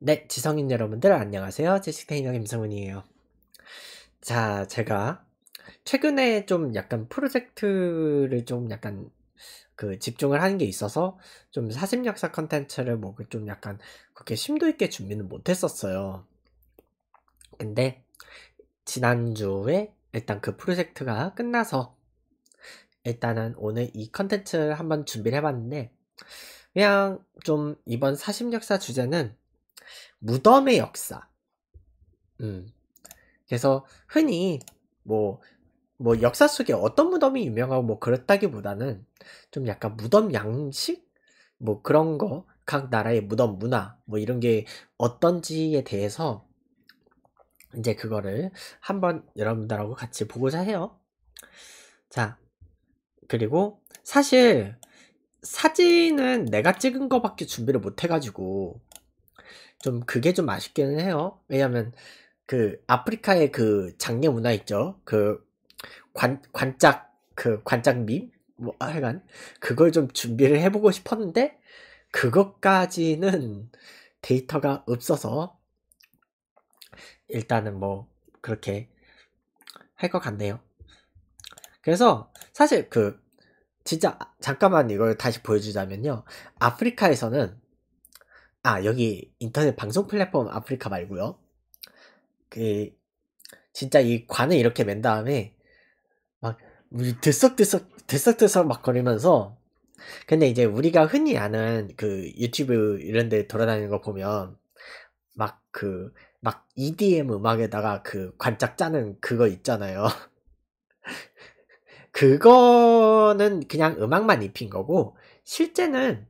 네, 지성인 여러분들 안녕하세요. 제시 테이너 김성훈이에요. 자, 제가 최근에 좀 약간 프로젝트를 좀 약간 그 집중을 하는 게 있어서 좀 사심 역사 컨텐츠를 뭐좀 그 약간 그렇게 심도 있게 준비는 못 했었어요. 근데 지난주에 일단 그 프로젝트가 끝나서 일단은 오늘 이 컨텐츠를 한번 준비를 해봤는데 그냥 좀 이번 사심 역사 주제는 무덤의 역사. 음. 그래서 흔히 뭐뭐 뭐 역사 속에 어떤 무덤이 유명하고 뭐 그렇다기보다는 좀 약간 무덤 양식 뭐 그런 거 각 나라의 무덤 문화 뭐 이런 게 어떤지에 대해서 이제 그거를 한번 여러분들하고 같이 보고자 해요. 자 그리고 사실 사진은 내가 찍은 거밖에 준비를 못 해가지고 좀 그게 좀 아쉽기는 해요. 왜냐하면 그 아프리카의 그 장례 문화 있죠. 그관 관짝 그 관짝 밈뭐 하여간 그걸 좀 준비를 해보고 싶었는데 그것까지는 데이터가 없어서 일단은 뭐 그렇게 할 것 같네요. 그래서 사실 그 진짜 잠깐만 이걸 다시 보여주자면요. 아프리카에서는 아, 여기 인터넷 방송 플랫폼 아프리카 말고요. 그 진짜 이 관을 이렇게 맨 다음에 막 우리 들썩들썩 들썩들썩 막 거리면서 근데 이제 우리가 흔히 아는 그 유튜브 이런 데 돌아다니는 거 보면 막 그 막 EDM 음악에다가 그 관짝 짜는 그거 있잖아요. 그거는 그냥 음악만 입힌 거고 실제는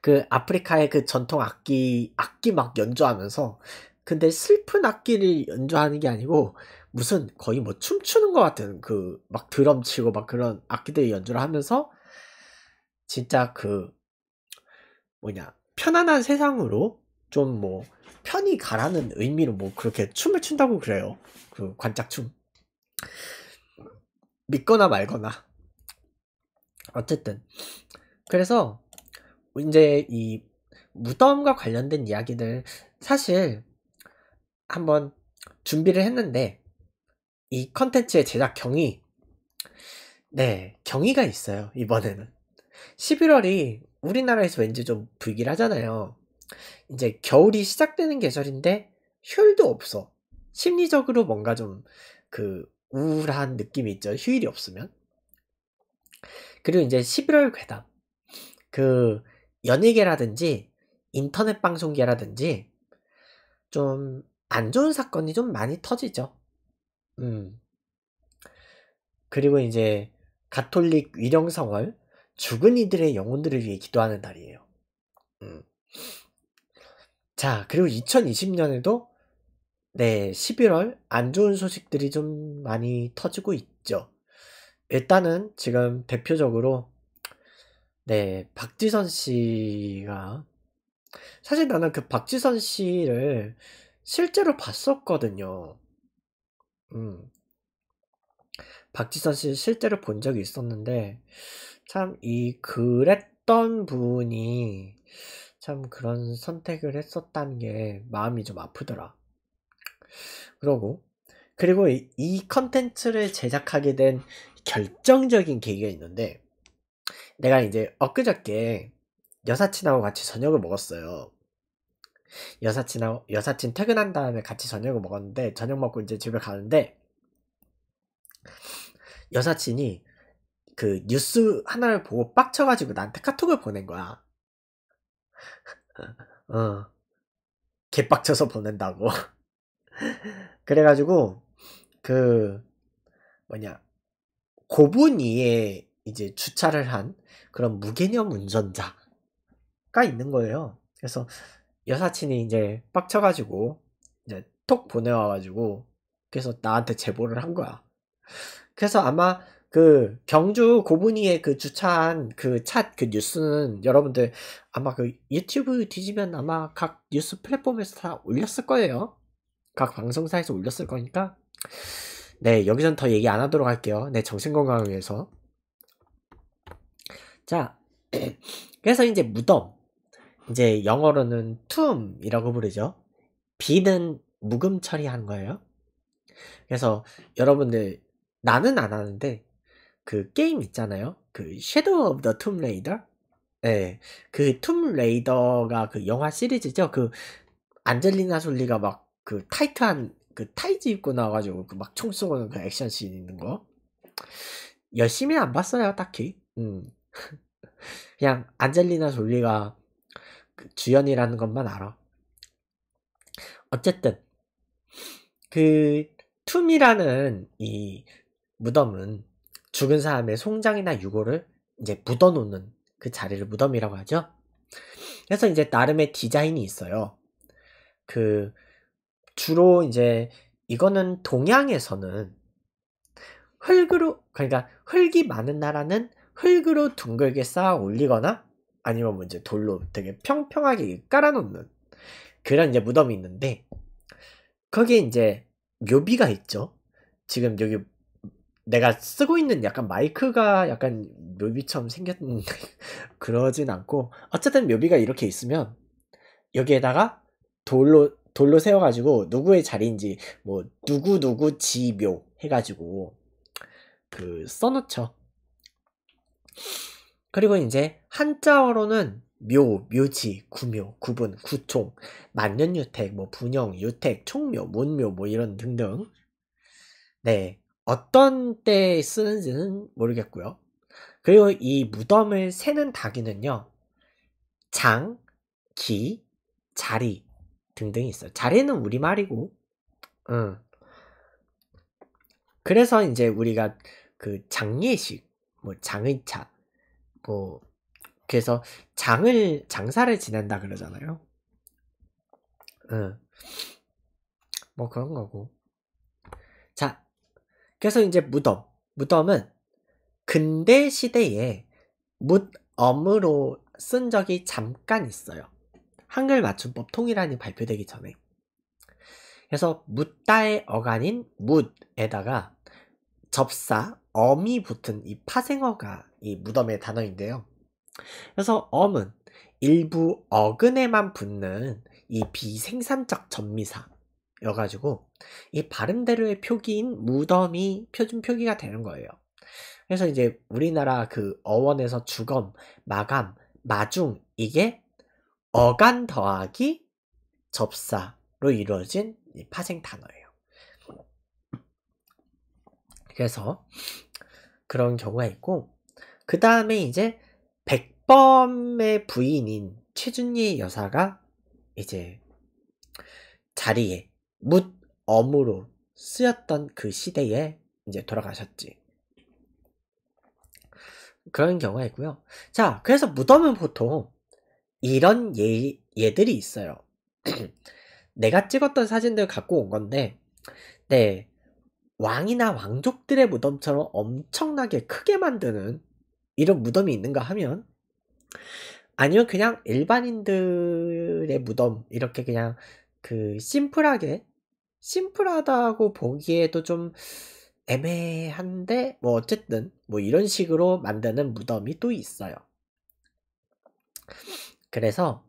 그 아프리카의 그 전통 악기 악기 막 연주하면서 근데 슬픈 악기를 연주하는 게 아니고 무슨 거의 뭐 춤추는 것 같은 그 막 드럼 치고 막 그런 악기들 연주를 하면서 진짜 그 뭐냐 편안한 세상으로 좀 뭐 편히 가라는 의미로 뭐 그렇게 춤을 춘다고 그래요 그 관짝춤 믿거나 말거나 어쨌든 그래서 이제 이 무덤과 관련된 이야기들 사실 한번 준비를 했는데 이 컨텐츠의 제작 경위 네 경위가 있어요 이번에는 11월이 우리나라에서 왠지 좀 불길하잖아요 이제 겨울이 시작되는 계절인데 휴일도 없어 심리적으로 뭔가 좀 그 우울한 느낌이 있죠 휴일이 없으면 그리고 이제 11월 괴담 그 연예계라든지 인터넷 방송계라든지 좀 안 좋은 사건이 좀 많이 터지죠. 음. 그리고 이제 가톨릭 위령성월 죽은 이들의 영혼들을 위해 기도하는 날이에요. 음. 자, 그리고 2020년에도 네, 11월 안 좋은 소식들이 좀 많이 터지고 있죠. 일단은 지금 대표적으로 네, 박지선 씨가 사실 나는 그 박지선 씨를 실제로 봤었거든요. 음. 박지선 씨 실제로 본 적이 있었는데 참 이 그랬던 분이 참 그런 선택을 했었다는 게 마음이 좀 아프더라. 그러고 그리고 이 컨텐츠를 제작하게 된 결정적인 계기가 있는데 내가 이제 엊그저께 여사친하고 같이 저녁을 먹었어요. 여사친하고, 여사친 퇴근한 다음에 같이 저녁을 먹었는데, 저녁 먹고 이제 집에 가는데, 여사친이 그 뉴스 하나를 보고 빡쳐가지고 나한테 카톡을 보낸 거야. 어, 개빡쳐서 보낸다고. 그래가지고, 그, 뭐냐, 고분이의 이제 주차를 한 그런 무개념 운전자가 있는 거예요. 그래서 여사친이 이제 빡쳐가지고 이제 톡 보내와가지고 그래서 나한테 제보를 한 거야. 그래서 아마 그 경주 고분이의 그 주차한 그차그 그 뉴스는 여러분들 아마 그 유튜브 뒤지면 아마 각 뉴스 플랫폼에서 다 올렸을 거예요. 각 방송사에서 올렸을 거니까. 네, 여기선 더 얘기 안 하도록 할게요. 내 네, 정신 건강을 위해서. 자, 그래서 이제 무덤. 이제 영어로는 툼이라고 부르죠. 비는 묵음 처리한 거예요. 그래서 여러분들 나는 안 하는데 그 게임 있잖아요. 그 섀도우 오브 더툼 레이더. 네, 그툼 레이더가 그 영화 시리즈죠. 그 안젤리나 졸리가 막 그 타이트한 그 타이즈 입고 나와가지고 그 막총 쏘는 그 액션 씬 있는 거. 열심히 안 봤어요, 딱히. 음. 그냥 안젤리나 졸리가 그 주연이라는 것만 알아. 어쨌든 그 툼이라는 이 무덤은 죽은 사람의 송장이나 유골을 이제 묻어놓는 그 자리를 무덤이라고 하죠. 그래서 이제 나름의 디자인이 있어요. 그 주로 이제 이거는 동양에서는 흙으로 그러니까 흙이 많은 나라는 흙으로 둥글게 쌓아 올리거나 아니면 뭐 이제 돌로 되게 평평하게 깔아놓는 그런 이제 무덤이 있는데 거기에 이제 묘비가 있죠. 지금 여기 내가 쓰고 있는 약간 마이크가 약간 묘비처럼 생겼는 그러진 않고 어쨌든 묘비가 이렇게 있으면 여기에다가 돌로 돌로 세워가지고 누구의 자리인지 뭐 누구 누구 지묘 해가지고 그 써놓죠. 그리고 이제 한자어로는 묘, 묘지, 구묘, 구분, 구총, 만년유택, 뭐 분영, 유택, 총묘, 문묘 뭐 이런 등등 네 어떤 때 쓰는지는 모르겠고요. 그리고 이 무덤을 세는 닭이는요 장, 기, 자리 등등이 있어요. 자리는 우리말이고 음. 그래서 이제 우리가 그 장례식 뭐 장의차 뭐 그래서 장을 장사를 지낸다 그러잖아요. 응. 뭐 그런 거고. 자, 그래서 이제 무덤. 무덤은 근대 시대에 무엄으로 쓴 적이 잠깐 있어요. 한글 맞춤법 통일안이 발표되기 전에. 그래서 무따의 어간인 무에다가 접사, 엄이 붙은 이 파생어가 이 무덤의 단어인데요. 그래서 엄은 일부 어근에만 붙는 이 비생산적 전미사여가지고 이 발음대로의 표기인 무덤이 표준 표기가 되는 거예요. 그래서 이제 우리나라 그 어원에서 주검, 마감, 마중 이게 어간 더하기 접사로 이루어진 파생 단어예요. 그래서 그런 경우가 있고 그 다음에 이제 백범의 부인인 최준희 여사가 이제 자리에 묻엄으로 쓰였던 그 시대에 이제 돌아가셨지. 그런 경우가 있고요. 자, 그래서 무덤은 보통 이런 예, 예들이 있어요. 내가 찍었던 사진들 갖고 온 건데, 네, 왕이나 왕족들의 무덤처럼 엄청나게 크게 만드는 이런 무덤이 있는가 하면 아니면 그냥 일반인들의 무덤 이렇게 그냥 그 심플하게 심플하다고 보기에도 좀 애매한데 뭐 어쨌든 뭐 이런 식으로 만드는 무덤이 또 있어요. 그래서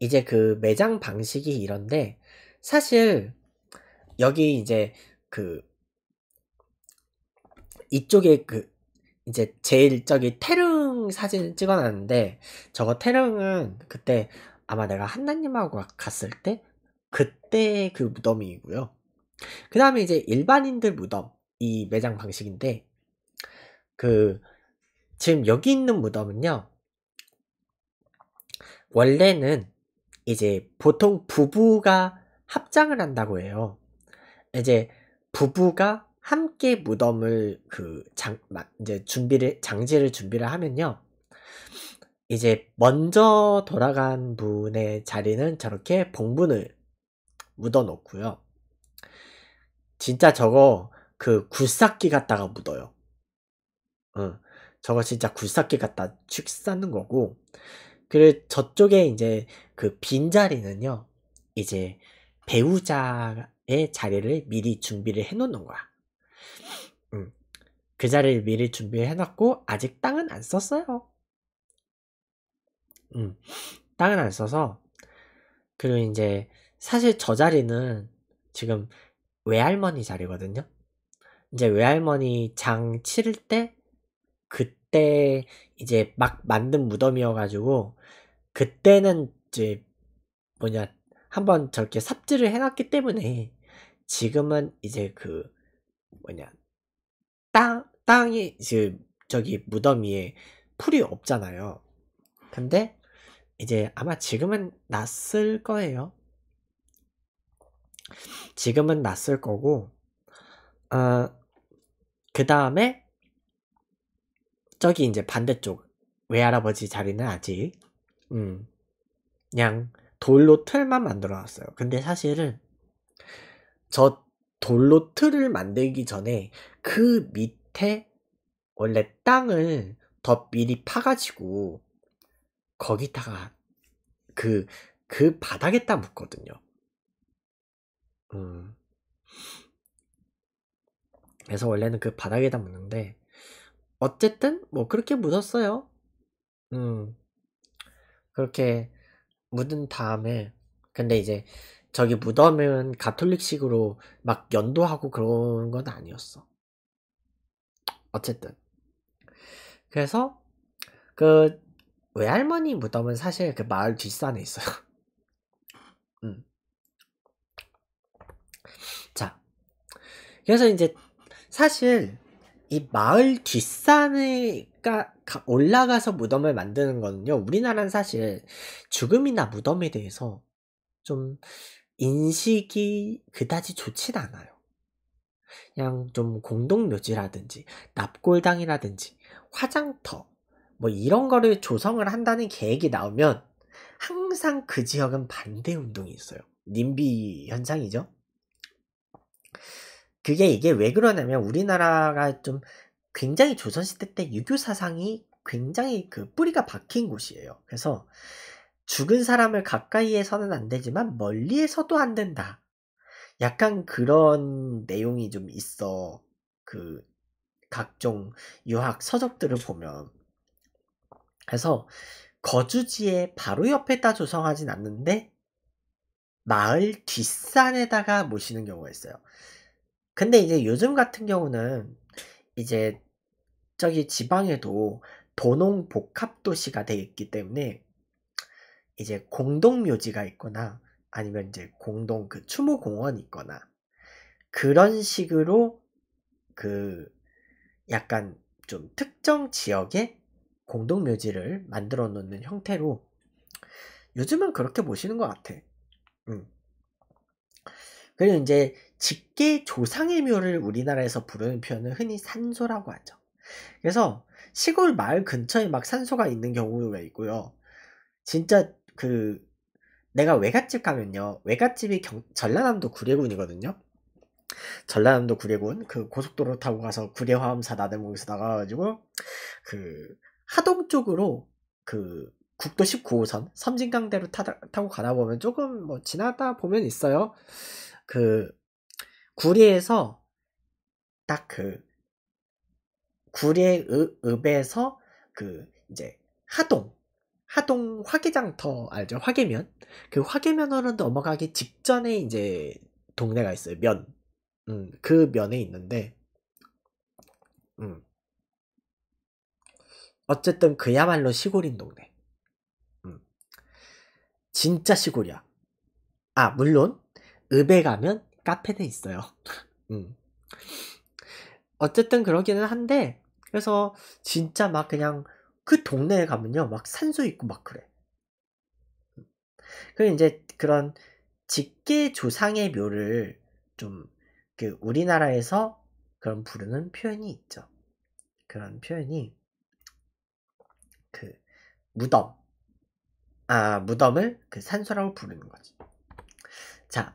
이제 그 매장 방식이 이런데 사실 여기 이제 그 이쪽에 그 이제 제일 저기 태릉 사진을 찍어놨는데 저거 태릉은 그때 아마 내가 한나님하고 갔을 때 그때 그 무덤이고요. 그 다음에 이제 일반인들 무덤 이 매장 방식인데 그 지금 여기 있는 무덤은요. 원래는 이제 보통 부부가 합장을 한다고 해요. 이제 부부가 함께 무덤을 그 장, 이제 준비를 장지를 준비를 하면요. 이제 먼저 돌아간 분의 자리는 저렇게 봉분을 묻어 놓고요. 진짜 저거 그 굴삭기 갖다가 묻어요. 응. 저거 진짜 굴삭기 갖다 축 쌓는 거고. 그리고 저쪽에 이제 그 빈자리는요. 이제 배우자의 자리를 미리 준비를 해 놓는 거야. 그 자리를 미리 준비해놨고 아직 땅은 안 썼어요. 음, 땅은 안 써서 그리고 이제 사실 저 자리는 지금 외할머니 자리거든요. 이제 외할머니 장 치를 때 그때 이제 막 만든 무덤이어가지고 그때는 이제 뭐냐 한번 저렇게 삽질을 해놨기 때문에 지금은 이제 그 뭐냐 땅 땅이 그 저기 무덤 위에 풀이 없잖아요. 근데 이제 아마 지금은 났을 거예요. 지금은 났을 거고, 어, 그 다음에 저기 이제 반대쪽 외할아버지 자리는 아직 음, 그냥 돌로 틀만 만들어 놨어요. 근데 사실은 저 돌로 틀을 만들기 전에 그 밑에 원래 땅을 더 미리 파가지고 거기다가 그, 그 바닥에다 묻거든요. 음. 그래서 원래는 그 바닥에다 묻는데, 어쨌든, 뭐, 그렇게 묻었어요. 음. 그렇게 묻은 다음에, 근데 이제 저기 무덤은 가톨릭식으로 막 연도하고 그런 건 아니었어. 어쨌든. 그래서 그 외할머니 무덤은 사실 그 마을 뒷산에 있어요. 음. 자, 그래서 이제 사실 이 마을 뒷산에 올라가서 무덤을 만드는 거는요. 우리나라는 사실 죽음이나 무덤에 대해서 좀 인식이 그다지 좋진 않아요. 그냥 좀 공동묘지라든지 납골당이라든지 화장터 뭐 이런 거를 조성을 한다는 계획이 나오면 항상 그 지역은 반대 운동이 있어요. 님비 현상이죠. 그게 이게 왜 그러냐면 우리나라가 좀 굉장히 조선시대 때 유교 사상이 굉장히 그 뿌리가 박힌 곳이에요. 그래서 죽은 사람을 가까이에서는 안 되지만 멀리에서도 안 된다. 약간 그런 내용이 좀 있어. 그 각종 유학 서적들을 보면. 그래서 거주지에 바로 옆에다 조성하진 않는데 마을 뒷산에다가 모시는 경우가 있어요. 근데 이제 요즘 같은 경우는 이제 저기 지방에도 도농 복합 도시가 되어 있기 때문에 이제 공동 묘지가 있거나 아니면 이제 공동 그 추모 공원이 있거나 그런 식으로 그 약간 좀 특정 지역에 공동 묘지를 만들어 놓는 형태로 요즘은 그렇게 보시는 것 같아. 음. 그리고 이제 직계 조상의 묘를 우리나라에서 부르는 표현은 흔히 산소라고 하죠. 그래서 시골 마을 근처에 막 산소가 있는 경우가 있고요. 진짜 그 내가 외갓집 가면요. 외갓집이 경, 전라남도 구례군이거든요. 전라남도 구례군 그 고속도로 타고 가서 구례화암사 나들목에서 나가가지고 그 하동 쪽으로 그 국도 19호선 섬진강대로 타, 타고 가다 보면 조금 뭐 지나다 보면 있어요. 그구례에서딱 그구례 읍에서 그 이제 하동 하동 화계장터 알죠? 화계면 그 화계면으로 넘어가기 직전에 이제 동네가 있어요. 면. 음, 그 면에 있는데 음. 어쨌든 그야말로 시골인 동네. 음. 진짜 시골이야. 아, 물론 읍에 가면 카페는 있어요. 음. 어쨌든 그러기는 한데 그래서 진짜 막 그냥 그 동네에 가면요, 막 산소 있고 막 그래. 그리 이제 그런 직계 조상의 묘를 좀 그 우리나라에서 그런 부르는 표현이 있죠. 그런 표현이 그 무덤, 아 무덤을 그 산소라고 부르는 거지. 자,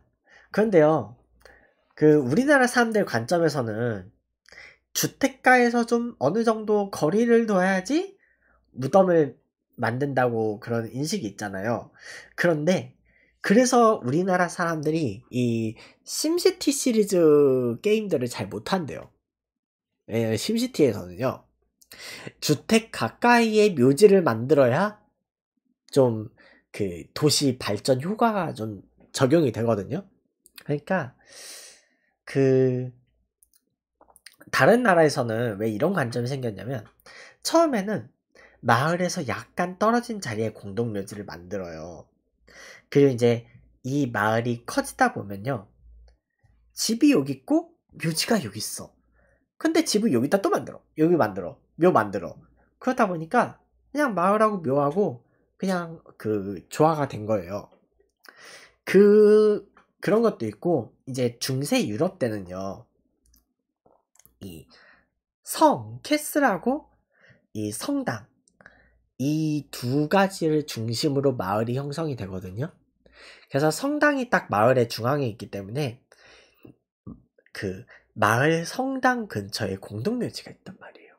그런데요, 그 우리나라 사람들 관점에서는 주택가에서 좀 어느 정도 거리를 둬야지 무덤을 만든다고 그런 인식이 있잖아요. 그런데 그래서 우리나라 사람들이 이 심시티 시리즈 게임들을 잘 못한대요. 예, 심시티에서는요. 주택 가까이에 묘지를 만들어야 좀 그 도시 발전 효과가 좀 적용이 되거든요. 그러니까 그 다른 나라에서는 왜 이런 관점이 생겼냐면 처음에는 마을에서 약간 떨어진 자리에 공동묘지를 만들어요. 그리고 이제 이 마을이 커지다 보면요. 집이 여기 있고 묘지가 여기 있어. 근데 집을 여기다 또 만들어. 여기 만들어. 묘 만들어. 그러다 보니까 그냥 마을하고 묘하고 그냥 그 조화가 된 거예요. 그 그런 것도 있고 이제 중세 유럽 때는요. 이 성, 캐슬하고 이 성당 이두 가지를 중심으로 마을이 형성이 되거든요. 그래서 성당이 딱 마을의 중앙에 있기 때문에 그 마을 성당 근처에 공동묘지가 있단 말이에요.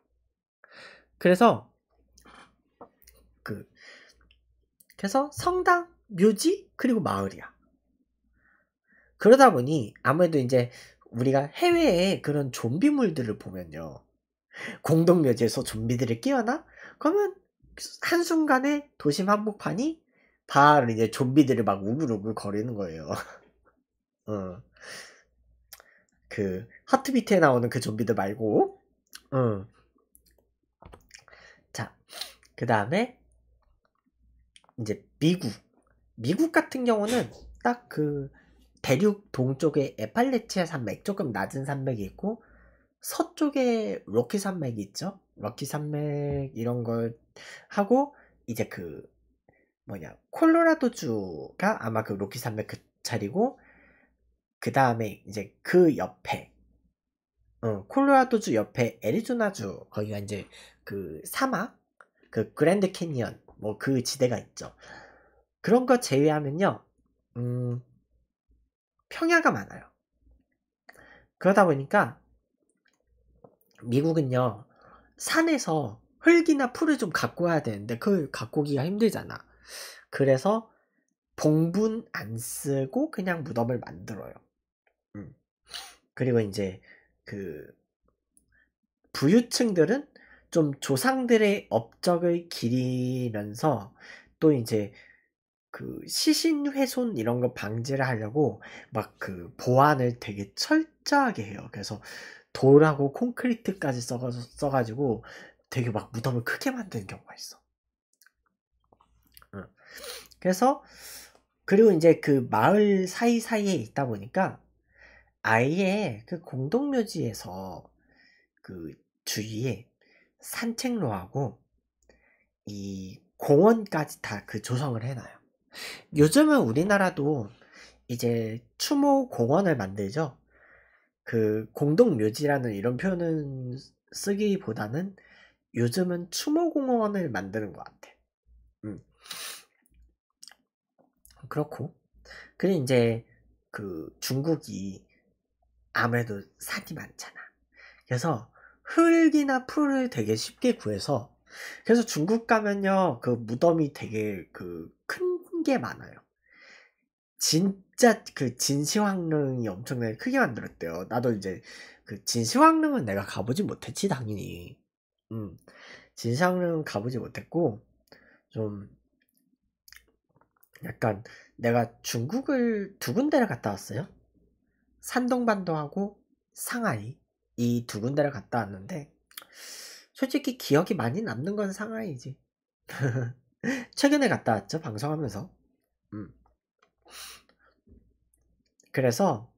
그래서 그 그래서 성당, 묘지 그리고 마을이야. 그러다 보니 아무래도 이제 우리가 해외에 그런 좀비물들을 보면요. 공동묘지에서 좀비들을 끼워나? 그러면 한순간에 도심 한복판이 바로 이제 좀비들을막 우글우글 거리는 거예요. 어. 그 하트비트에 나오는 그 좀비들 말고 어. 자, 그 다음에 이제 미국 미국 같은 경우는 딱 그 대륙 동쪽에 에팔레치아 산맥 조금 낮은 산맥이 있고 서쪽에 로키 산맥이 있죠. 로키 산맥 이런 걸 하고 이제 그 뭐냐 콜로라도주가 아마 그 로키 산맥 그 자리고 그 다음에 이제 그 옆에 어, 콜로라도주 옆에 애리조나주 거기가 이제 그 사막 그 그랜드 캐니언 뭐 그 지대가 있죠 그런 거 제외하면요 음 평야가 많아요 그러다 보니까 미국은요 산에서 흙이나 풀을 좀 갖고 와야 되는데 그걸 갖고 오기가 힘들잖아. 그래서 봉분 안 쓰고 그냥 무덤을 만들어요. 음. 그리고 이제 그 부유층들은 좀 조상들의 업적을 기리면서 또 이제 그 시신 훼손 이런 거 방지를 하려고 막 그 보안을 되게 철저하게 해요. 그래서 돌하고 콘크리트까지 써가지고 되게 막 무덤을 크게 만드는 경우가 있어. 그래서 그리고 이제 그 마을 사이사이에 있다 보니까 아예 그 공동묘지에서 그 주위에 산책로하고 이 공원까지 다 그 조성을 해놔요. 요즘은 우리나라도 이제 추모 공원을 만들죠. 그 공동묘지라는 이런 표현은 쓰기보다는 요즘은 추모공원을 만드는 것 같아. 음. 그렇고. 그리고 이제, 그, 중국이 아무래도 산이 많잖아. 그래서 흙이나 풀을 되게 쉽게 구해서, 그래서 중국 가면요, 그 무덤이 되게 그 큰 게 많아요. 진짜 그 진시황릉이 엄청나게 크게 만들었대요. 나도 이제 그 진시황릉은 내가 가보지 못했지, 당연히. 음, 진상은 가보지 못했고 좀 약간 내가 중국을 두 군데를 갔다 왔어요. 산동반도하고 상하이 이 두 군데를 갔다 왔는데 솔직히 기억이 많이 남는 건 상하이지. 최근에 갔다 왔죠 방송하면서. 음. 그래서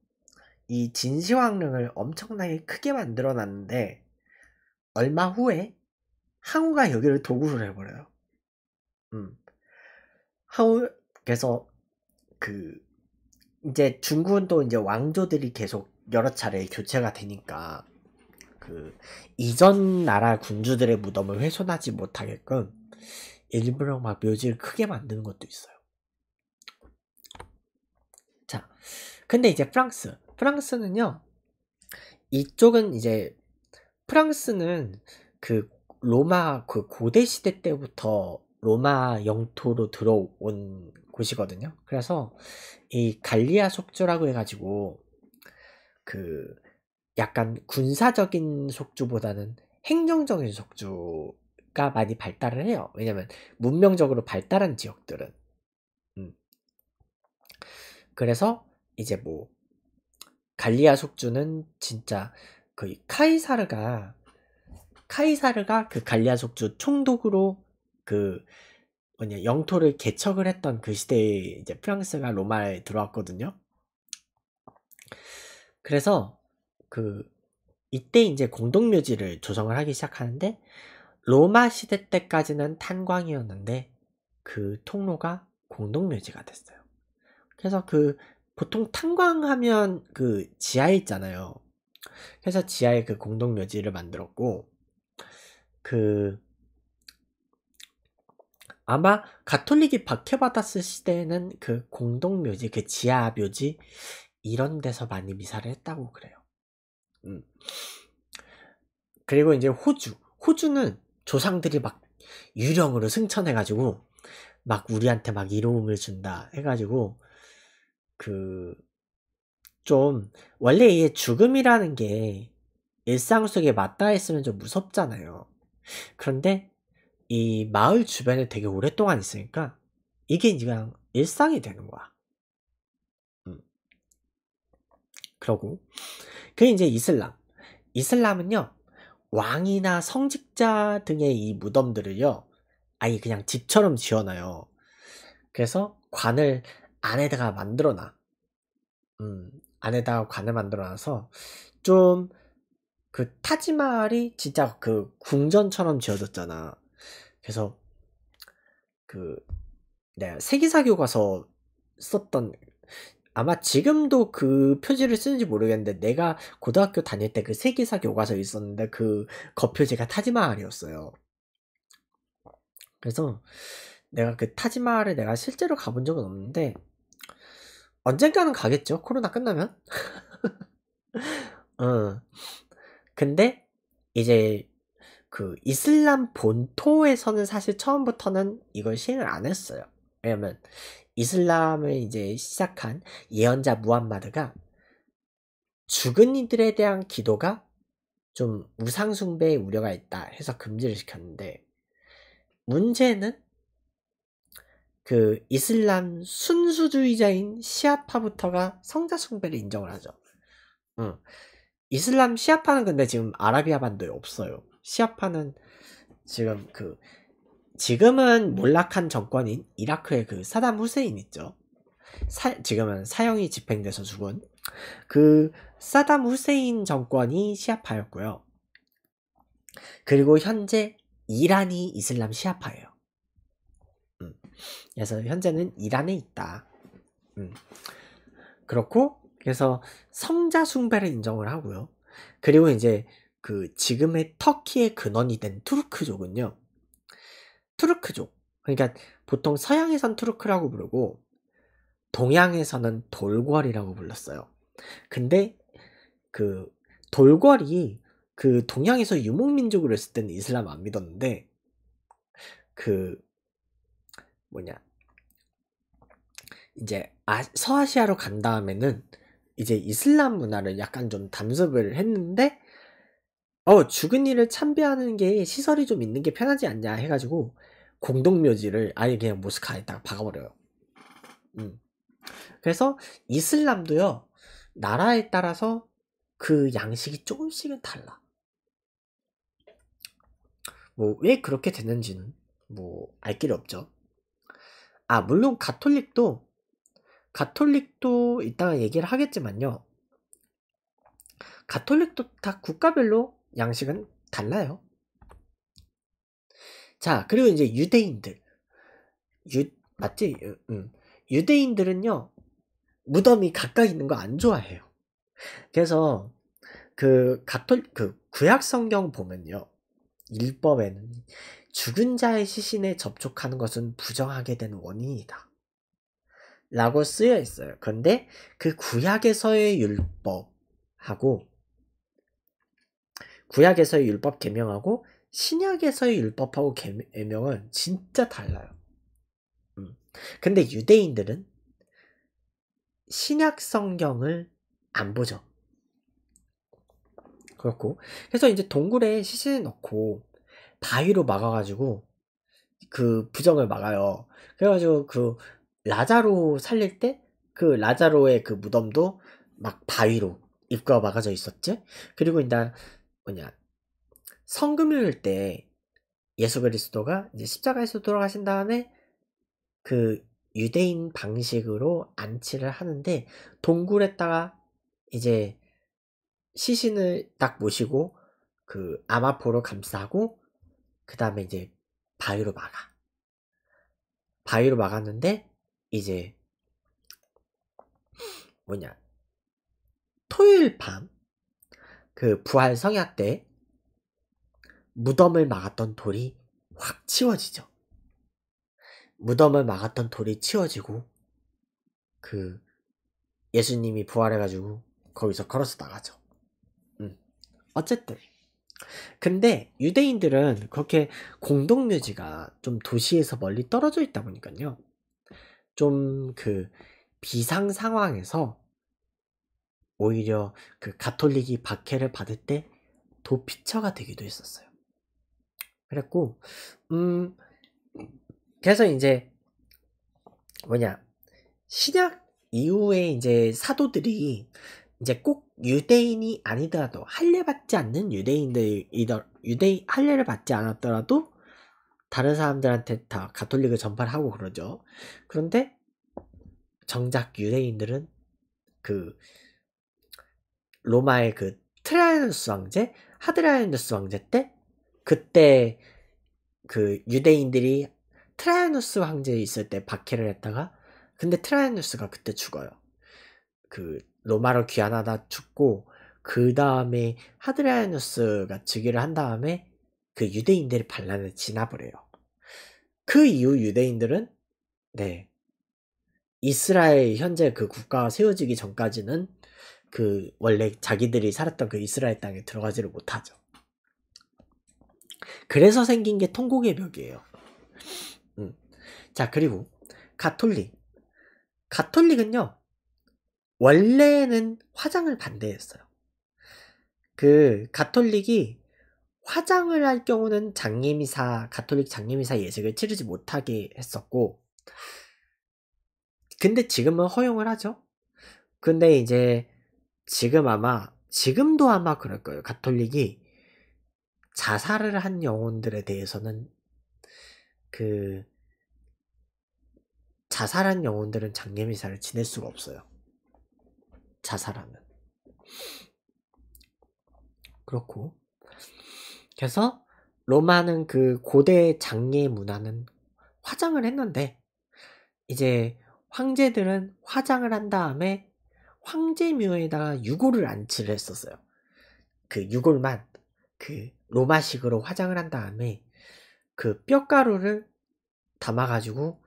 이 진시황릉을 엄청나게 크게 만들어 놨는데 얼마 후에 항우가 여기를 도구를 해버려요. 음. 항우 그서그 이제 중국은 또 이제 왕조들이 계속 여러 차례 교체가 되니까 그 이전 나라 군주들의 무덤을 훼손하지 못하게끔 일부러 막 묘지를 크게 만드는 것도 있어요. 자, 근데 이제 프랑스, 프랑스는요 이쪽은 이제 프랑스는 그 로마 그 고대 시대 때부터 로마 영토로 들어온 곳이거든요. 그래서 이 갈리아 속조라고 해가지고 그 약간 군사적인 속주보다는 행정적인 속주가 많이 발달을 해요. 왜냐면 문명적으로 발달한 지역들은 음. 그래서 이제 뭐 갈리아 속주는 진짜 그 카이사르가 카이사르가 그갈리아속주 총독으로 그 뭐냐 영토를 개척을 했던 그 시대에 이제 프랑스가 로마에 들어왔거든요. 그래서 그 이때 이제 공동묘지를 조성을 하기 시작하는데 로마 시대 때까지는 탄광이었는데 그 통로가 공동묘지가 됐어요. 그래서 그 보통 탄광하면 그 지하에 있잖아요. 회사 지하에 그 공동 묘지를 만들었고 그 아마 가톨릭이 박해받았을 시대에는 그 공동 묘지 그 지하 묘지 이런 데서 많이 미사를 했다고 그래요. 음. 그리고 이제 호주 호주는 조상들이 막 유령으로 승천해가지고 막 우리한테 막 이로움을 준다 해가지고 그좀 원래 이게 죽음이라는 게 일상 속에 맞닿아 있으면 좀 무섭잖아요. 그런데 이 마을 주변에 되게 오랫동안 있으니까 이게 그냥 일상이 되는 거야. 음. 그러고 그게 이제 이슬람. 이슬람은요 왕이나 성직자 등의 이 무덤들을요 아예 그냥 집처럼 지어놔요. 그래서 관을 안에다가 만들어놔. 음, 안에다 관을 만들어놔서 좀 그 타지마할이 진짜 그 궁전처럼 지어졌잖아. 그래서 그 내가 세기사교 가서 썼던 아마 지금도 그 표지를 쓰는지 모르겠는데 내가 고등학교 다닐 때 그세계사 교과서에 있었는데 그겉표지가 타지마할이었어요. 그래서 내가 그 타지마할을 내가 실제로 가본 적은 없는데 언젠가는 가겠죠. 코로나 끝나면. 어. 근데 이제 그 이슬람 본토에서는 사실 처음부터는 이걸 시행을 안 했어요. 왜냐면 이슬람을 이제 시작한 예언자 무함마드가 죽은 이들에 대한 기도가 좀 우상숭배의 우려가 있다 해서 금지를 시켰는데 문제는 그 이슬람 순수주의자인 시아파부터가 성자 숭배를 인정을 하죠. 응. 어. 이슬람 시아파는 근데 지금 아라비아 반도에 없어요. 시아파는 지금 그 지금은 몰락한 정권인 이라크의 그 사담 후세인 있죠. 사, 지금은 사형이 집행돼서 죽은 그 사담 후세인 정권이 시아파였고요. 그리고 현재 이란이 이슬람 시아파예요. 그래서 현재는 이란에 있다. 음. 그렇고 그래서 성자 숭배를 인정을 하고요. 그리고 이제 그 지금의 터키의 근원이 된 투르크족은요. 투르크족. 그러니까 보통 서양에선 투르크라고 부르고 동양에서는 돌궐이라고 불렀어요. 근데 그 돌궐이 그 동양에서 유목민족으로 했을 때는 이슬람 안 믿었는데 그 뭐냐 이제 아, 서아시아로 간 다음에는 이제 이슬람 문화를 약간 좀 담습을 했는데 어 죽은 이를 참배하는 게 시설이 좀 있는 게 편하지 않냐 해가지고 공동묘지를 아예 그냥 모스카에다가 박아버려요. 음. 그래서 이슬람도요 나라에 따라서 그 양식이 조금씩은 달라. 뭐 왜 그렇게 됐는지는 뭐 알 길이 없죠. 아 물론 가톨릭도 가톨릭도 이따가 얘기를 하겠지만요. 가톨릭도 다 국가별로 양식은 달라요. 자, 그리고 이제 유대인들. 유, 맞지? 유, 음. 유대인들은요, 무덤이 가까이 있는 거 안 좋아해요. 그래서, 그, 가톨, 그, 구약성경 보면요, 일법에는 죽은 자의 시신에 접촉하는 것은 부정하게 된 원인이다. 라고 쓰여 있어요. 그런데 그 구약에서의 율법하고 구약에서의 율법 개명하고 신약에서의 율법하고 개명은 진짜 달라요. 음. 근데 유대인들은 신약 성경을 안 보죠. 그렇고 그래서 이제 동굴에 시신을 넣고 바위로 막아가지고 그 부정을 막아요. 그래가지고 그 라자로 살릴 때 그 라자로의 그 무덤도 막 바위로 입구가 막아져 있었지. 그리고 일단 뭐냐 성금요일 때 예수 그리스도가 이제 십자가에서 돌아가신 다음에 그 유대인 방식으로 안치를 하는데 동굴에다가 이제 시신을 딱 모시고 그 아마포로 감싸고 그 다음에 이제 바위로 막아. 바위로 막았는데 이제 뭐냐 토요일 밤 그 부활 성야 때 무덤을 막았던 돌이 확 치워지죠. 무덤을 막았던 돌이 치워지고 그 예수님이 부활해가지고 거기서 걸어서 나가죠. 음. 어쨌든 근데 유대인들은 그렇게 공동묘지가 좀 도시에서 멀리 떨어져 있다 보니까요. 좀 그 비상 상황에서 오히려 그 가톨릭이 박해를 받을 때 도피처가 되기도 했었어요. 그랬고, 음, 그래서 이제 뭐냐, 신약 이후에 이제 사도들이 이제 꼭 유대인이 아니더라도 할례 받지 않는 유대인들이더 유대 할례를 받지 않았더라도 다른 사람들한테 다 가톨릭을 전파를 하고 그러죠. 그런데 정작 유대인들은 그 로마의 그트라이누스 왕제 하드라이누스 왕제 때 그때 그 유대인들이 트라이누스 왕제에 있을 때 박해를 했다가 근데 트라이누스가 그때 죽어요. 그 로마로 귀환하다 죽고 그 다음에 하드리아누스가 즉위를 한 다음에 그 유대인들이 반란을 지나버려요. 그 이후 유대인들은 네 이스라엘 현재 그 국가가 세워지기 전까지는 그 원래 자기들이 살았던 그 이스라엘 땅에 들어가지를 못하죠. 그래서 생긴 게 통곡의 벽이에요. 음. 자 그리고 가톨릭 가톨릭은요 원래는 화장을 반대했어요. 그 가톨릭이 화장을 할 경우는 장례미사 가톨릭 장례미사 예식을 치르지 못하게 했었고 근데 지금은 허용을 하죠. 근데 이제 지금 아마 지금도 아마 그럴 거예요. 가톨릭이 자살을 한 영혼들에 대해서는 그 자살한 영혼들은 장례미사를 지낼 수가 없어요. 자살하면. 그렇고. 그래서 로마는 그 고대 장례 문화는 화장을 했는데 이제 황제들은 화장을 한 다음에 황제묘에다가 유골을 안치를 했었어요. 그 유골만 그 로마식으로 화장을 한 다음에 그 뼈가루를 담아가지고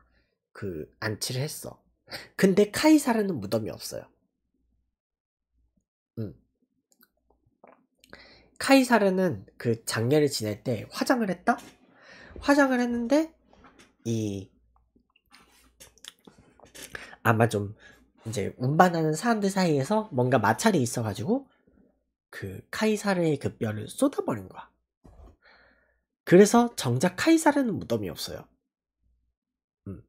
그 안치를 했어. 근데 카이사르는 무덤이 없어요. 음. 카이사르는 그 장례를 지낼 때 화장을 했다? 화장을 했는데 이 아마 좀 이제 운반하는 사람들 사이에서 뭔가 마찰이 있어가지고 그 카이사르의 그 뼈를 쏟아버린 거야. 그래서 정작 카이사르는 무덤이 없어요. 음.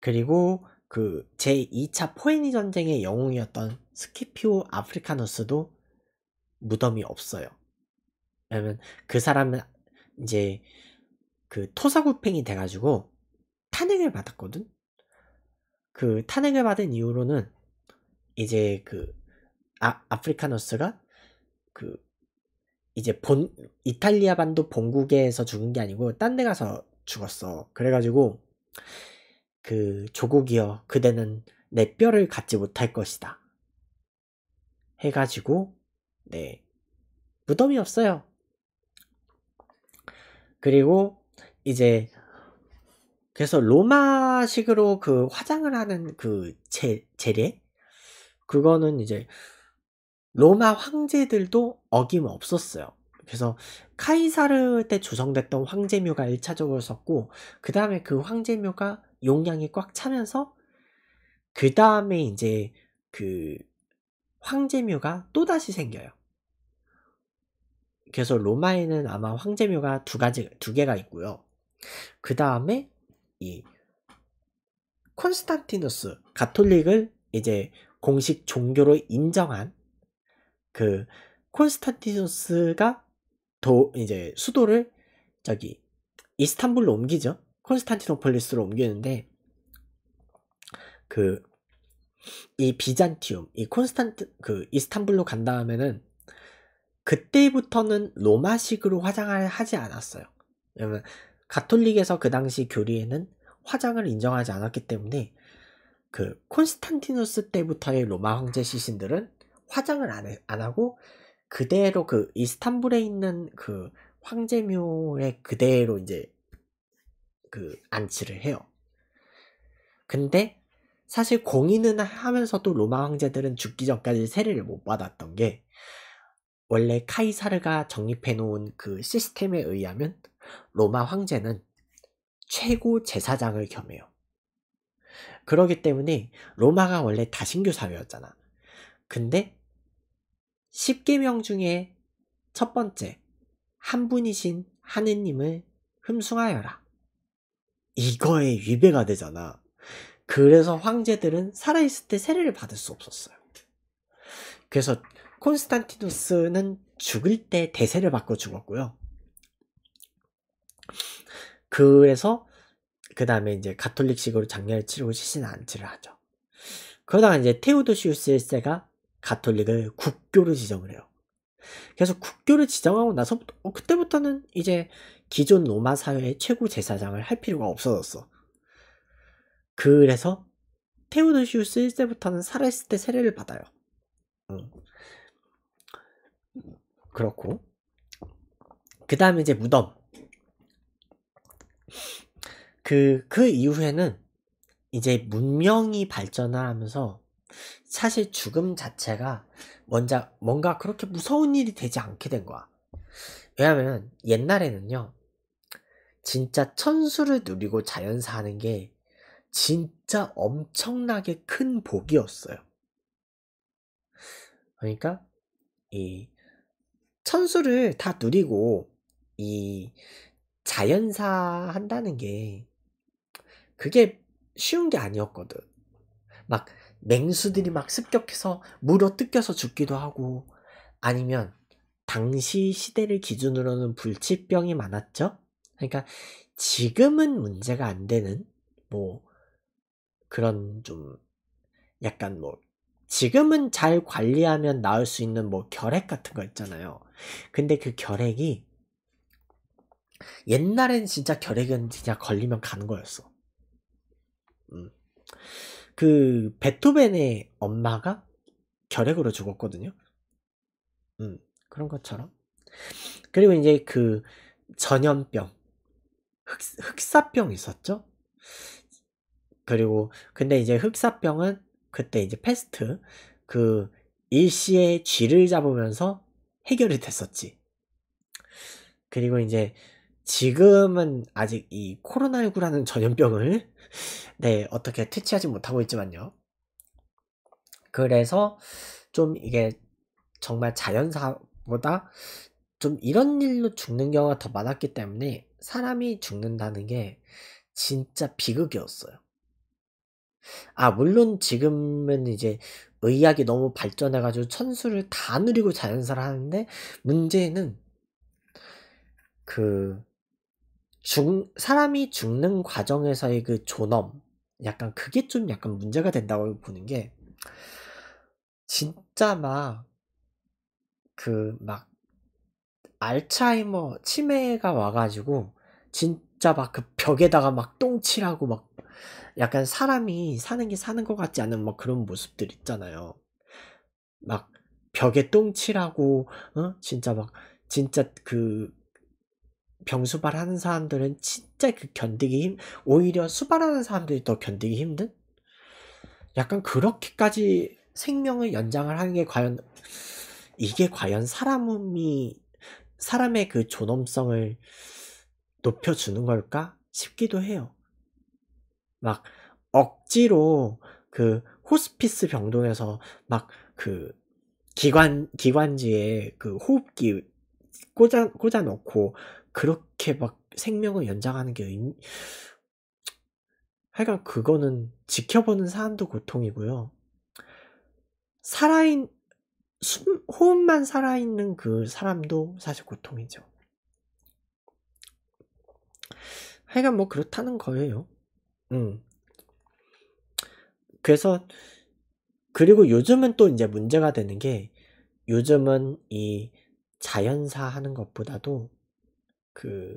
그리고 그 제2차 포에니 전쟁의 영웅이었던 스키피오 아프리카누스도 무덤이 없어요. 왜냐면 그 사람은 이제 그 토사구팽이 돼가지고 탄핵을 받았거든? 그 탄핵을 받은 이후로는 이제 그 아, 아프리카누스가 그 이제 본 이탈리아 반도 본국에서 죽은 게 아니고 딴 데 가서 죽었어. 그래가지고 그 조국이여 그대는 내 뼈를 갖지 못할 것이다. 해가지고 네 무덤이 없어요. 그리고 이제 그래서 로마식으로 그 화장을 하는 그 제, 제례 그거는 이제 로마 황제들도 어김없었어요. 그래서 카이사르 때 조성됐던 황제묘가 1차적으로 썼고그 다음에 그 황제묘가 용량이 꽉 차면서 그 다음에 이제 그 황제묘가 또다시 생겨요. 그래서 로마에는 아마 황제묘가 두 가지 두 개가 있고요. 그 다음에 이 콘스탄티누스 가톨릭을 이제 공식 종교로 인정한 그 콘스탄티누스가 도 이제 수도를 저기 이스탄불로 옮기죠. 콘스탄티노폴리스로 옮기는데 그이 비잔티움, 이 콘스탄트 그 이스탄불로 간 다음에는 그때부터는 로마식으로 화장을 하지 않았어요. 왜냐면 가톨릭에서 그 당시 교리에는 화장을 인정하지 않았기 때문에 그 콘스탄티누스 때부터의 로마 황제 시신들은 화장을 안, 해, 안 하고 그대로 그 이스탄불에 있는 그 황제묘에 그대로 이제 그 안치를 해요. 근데 사실 공인은 하면서도 로마 황제들은 죽기 전까지 세례를 못 받았던 게 원래 카이사르가 정립해 놓은 그 시스템에 의하면 로마 황제는 최고 제사장을 겸해요. 그러기 때문에 로마가 원래 다신교 사회였잖아. 근데 10계명 중에 첫 번째 한 분이신 하느님을 흠숭하여라. 이거에 위배가 되잖아. 그래서 황제들은 살아있을 때 세례를 받을 수 없었어요. 그래서 콘스탄티누스는 죽을 때 대세를 받고 죽었고요. 그래서 그 다음에 이제 가톨릭식으로 장례를 치르고 시신 안치를 하죠. 그러다가 이제 테우도시우스 1세가 가톨릭을 국교로 지정을 해요. 그래서 국교를 지정하고 나서부터 어, 그때부터는 이제 기존 로마 사회의 최고 제사장을 할 필요가 없어졌어. 그래서 테오도시우스 1세부터는 살아있을 때 세례를 받아요. 음. 그렇고 그 다음에 이제 무덤 그, 그 이후에는 이제 문명이 발전하면서 을 사실 죽음 자체가 뭔가, 뭔가 그렇게 무서운 일이 되지 않게 된 거야. 왜냐면 옛날에는요, 진짜 천수를 누리고 자연사하는 게 진짜 엄청나게 큰 복이었어요. 그러니까 이 천수를 다 누리고 이 자연사 한다는 게 그게 쉬운 게 아니었거든. 막 맹수들이 막 습격해서 물어 뜯겨서 죽기도 하고 아니면 당시 시대를 기준으로는 불치병이 많았죠. 그러니까 지금은 문제가 안 되는 뭐 그런 좀 약간 뭐 지금은 잘 관리하면 나을 수 있는 뭐 결핵 같은 거 있잖아요. 근데 그 결핵이 옛날엔 진짜 결핵은 진짜 걸리면 가는 거였어. 음. 그 베토벤의 엄마가 결핵으로 죽었거든요. 음, 그런 것처럼. 그리고 이제 그 전염병, 흑, 흑사병 있었죠? 그리고 근데 이제 흑사병은 그때 이제 패스트 그 일시에 쥐를 잡으면서 해결이 됐었지. 그리고 이제 지금은 아직 이 코로나19라는 전염병을 네 어떻게 퇴치하지 못하고 있지만요. 그래서 좀 이게 정말 자연사보다 좀 이런 일로 죽는 경우가 더 많았기 때문에 사람이 죽는다는 게 진짜 비극이었어요. 아, 물론 지금은 이제 의학이 너무 발전해가지고 천수를 다 누리고 자연사를 하는데, 문제는 그, 죽, 사람이 죽는 과정에서의 그 존엄, 약간 그게 좀 약간 문제가 된다고 보는 게, 진짜 막, 그, 막, 알츠하이머 치매가 와가지고, 진짜 막 그 벽에다가 막 똥칠하고 막 약간 사람이 사는 게 사는 것 같지 않은 뭐 그런 모습들 있잖아요. 막 벽에 똥칠하고, 어? 진짜 막, 진짜 그, 병수발 하는 사람들은 진짜 그 견디기 힘, 오히려 수발하는 사람들이 더 견디기 힘든? 약간 그렇게까지 생명을 연장을 하는 게 과연, 이게 과연 사람이, 사람의 그 존엄성을 높여주는 걸까? 싶기도 해요. 막 억지로 그 호스피스 병동에서 막 그 기관 기관지에 그 호흡기 꽂아 꽂아 넣고 그렇게 막 생명을 연장하는 게 의미... 하여간 그거는 지켜보는 사람도 고통이고요. 살아인 숨, 호흡만 살아있는 그 사람도 사실 고통이죠. 하여간 뭐 그렇다는 거예요. 음. 그래서 그리고 요즘은 또 이제 문제가 되는 게 요즘은 이 자연사 하는 것보다도 그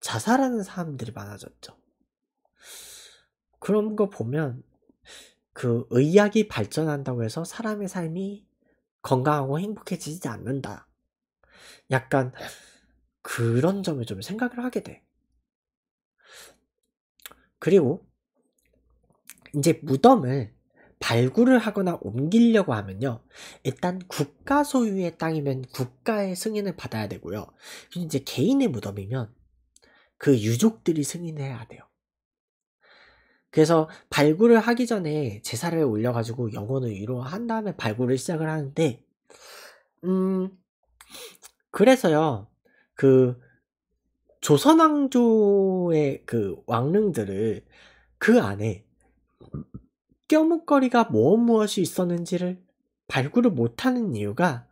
자살하는 사람들이 많아졌죠. 그런 거 보면 그 의학이 발전한다고 해서 사람의 삶이 건강하고 행복해지지 않는다. 약간 그런 점을 좀 생각을 하게 돼. 그리고 이제 무덤을 발굴을 하거나 옮기려고 하면요. 일단 국가 소유의 땅이면 국가의 승인을 받아야 되고요. 이제 개인의 무덤이면 그 유족들이 승인해야 돼요. 그래서 발굴을 하기 전에 제사를 올려가지고 영혼을 위로한 다음에 발굴을 시작을 하는데, 음, 그래서요, 그 조선왕조의 그 왕릉들을 그 안에 껴묵거리가 무엇 뭐 무엇이 있었는지를 발굴을 못하는 이유가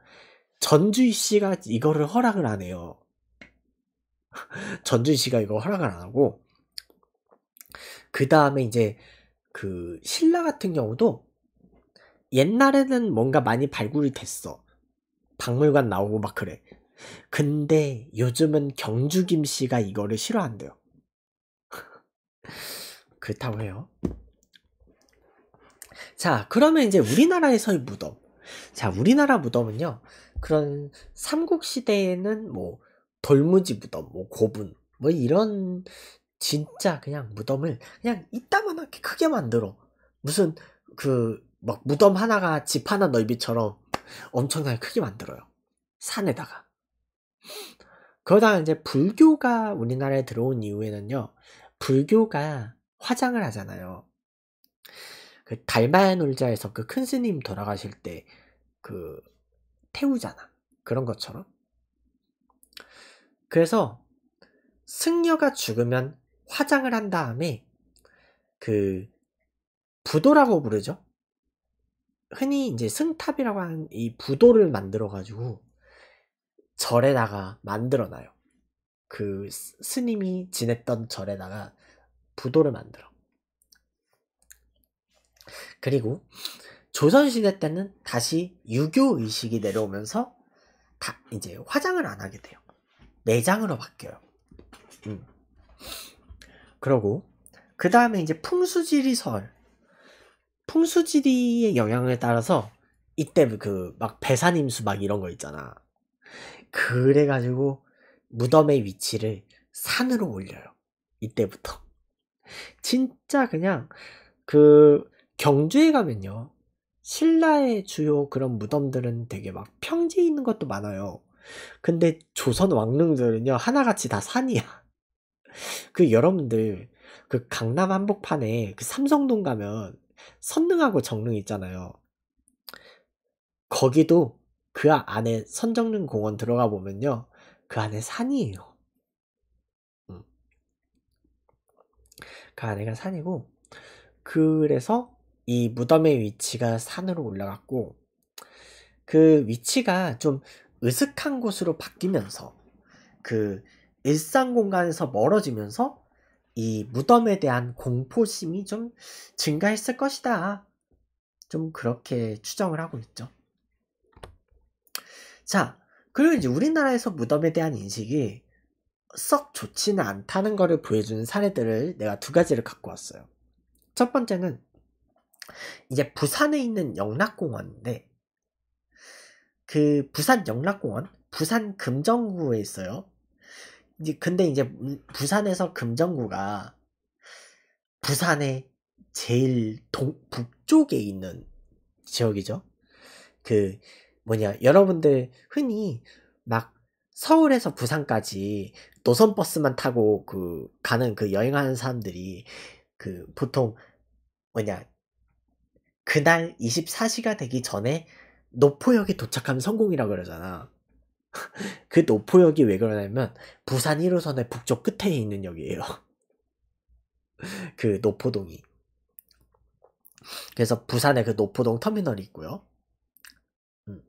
전주희 씨가 이거를 허락을 안 해요. 전주희 씨가 이거 허락을 안 하고 그 다음에 이제 그 신라 같은 경우도 옛날에는 뭔가 많이 발굴이 됐어. 박물관 나오고 막 그래. 근데 요즘은 경주 김씨가 이거를 싫어한대요. 그렇다고 해요. 자, 그러면 이제 우리나라에서의 무덤. 자, 우리나라 무덤은요. 그런 삼국시대에는 뭐 돌무지 무덤, 뭐 고분, 뭐 이런 진짜 그냥 무덤을 그냥 이따만하게 크게 만들어. 무슨 그 막 무덤 하나가 집 하나 넓이처럼 엄청나게 크게 만들어요. 산에다가. 그러다 이제 불교가 우리나라에 들어온 이후에는요, 불교가 화장을 하잖아요. 그 달마야 놀자에서 그 큰 스님 돌아가실 때 그 태우잖아. 그런 것처럼. 그래서 승려가 죽으면 화장을 한 다음에 그 부도라고 부르죠. 흔히 이제 승탑이라고 하는 이 부도를 만들어 가지고 절에다가 만들어놔요. 그 스님이 지냈던 절에다가 부도를 만들어. 그리고 조선시대 때는 다시 유교의식이 내려오면서 다 이제 화장을 안 하게 돼요. 내장으로 바뀌어요. 음. 그러고 그 다음에 이제 풍수지리설 풍수지리의 영향을 따라서 이때 그 막 배산임수 막 이런 거 있잖아 그래가지고 무덤의 위치를 산으로 올려요. 이때부터. 진짜 그냥 그 경주에 가면요. 신라의 주요 그런 무덤들은 되게 막 평지에 있는 것도 많아요. 근데 조선 왕릉들은요, 하나같이 다 산이야. 그 여러분들, 그 강남 한복판에 그 삼성동 가면 선릉하고 정릉 있잖아요. 거기도 그 안에 선정릉 공원 들어가 보면요. 그 안에 산이에요. 음. 그 안에가 산이고 그래서 이 무덤의 위치가 산으로 올라갔고 그 위치가 좀 으슥한 곳으로 바뀌면서 그 일상 공간에서 멀어지면서 이 무덤에 대한 공포심이 좀 증가했을 것이다. 좀 그렇게 추정을 하고 있죠. 자, 그리고 이제 우리나라에서 무덤에 대한 인식이 썩 좋지는 않다는 것을 보여주는 사례들을 내가 두 가지를 갖고 왔어요. 첫 번째는 이제 부산에 있는 영락공원인데 그 부산 영락공원, 부산 금정구에 있어요. 이제 근데 이제 부산에서 금정구가 부산의 제일 동, 북쪽에 있는 지역이죠. 그 뭐냐 여러분들 흔히 막 서울에서 부산까지 노선 버스만 타고 그 가는 그 여행하는 사람들이 그 보통 뭐냐 그날 24시가 되기 전에 노포역에 도착하면 성공이라 고 그러잖아. 그 노포역이 왜 그러냐면 부산 1호선의 북쪽 끝에 있는 역이에요. 그 노포동이. 그래서 부산에 그 노포동 터미널이 있고요. 음.